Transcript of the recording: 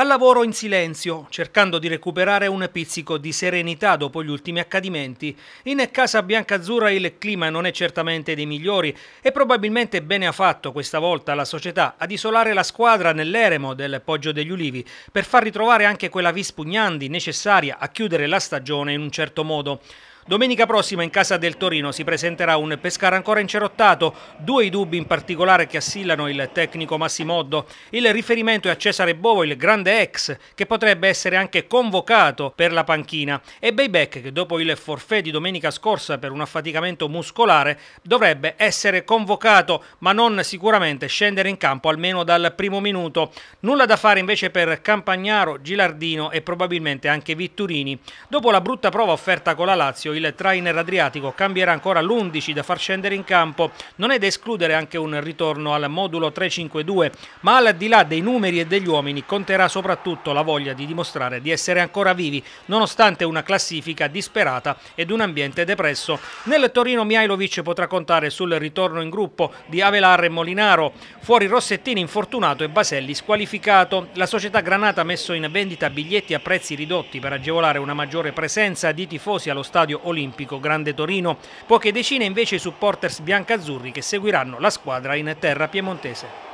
Al lavoro in silenzio, cercando di recuperare un pizzico di serenità dopo gli ultimi accadimenti, in Casa Biancazzurra il clima non è certamente dei migliori e probabilmente bene ha fatto questa volta la società ad isolare la squadra nell'eremo del Poggio degli Ulivi per far ritrovare anche quella vispugnandi necessaria a chiudere la stagione in un certo modo. Domenica prossima in casa del Torino si presenterà un Pescara ancora incerottato, due i dubbi in particolare che assillano il tecnico Massimoddo. Il riferimento è a Cesare Bovo, il grande ex, che potrebbe essere anche convocato per la panchina, e Bayback che dopo il forfè di domenica scorsa per un affaticamento muscolare dovrebbe essere convocato, ma non sicuramente scendere in campo almeno dal primo minuto. Nulla da fare invece per Campagnaro, Gilardino e probabilmente anche Vitturini. Dopo la brutta prova offerta con la Lazio, il trainer adriatico cambierà ancora l'11 da far scendere in campo. Non è da escludere anche un ritorno al modulo 3-5-2, ma al di là dei numeri e degli uomini conterà soprattutto la voglia di dimostrare di essere ancora vivi, nonostante una classifica disperata ed un ambiente depresso. Nel Torino Mihailovic potrà contare sul ritorno in gruppo di Avelar e Molinaro, fuori Rossettini infortunato e Baselli squalificato. La società Granata ha messo in vendita biglietti a prezzi ridotti per agevolare una maggiore presenza di tifosi allo stadio Olimpico Grande Torino. Poche decine invece i supporters biancazzurri che seguiranno la squadra in terra piemontese.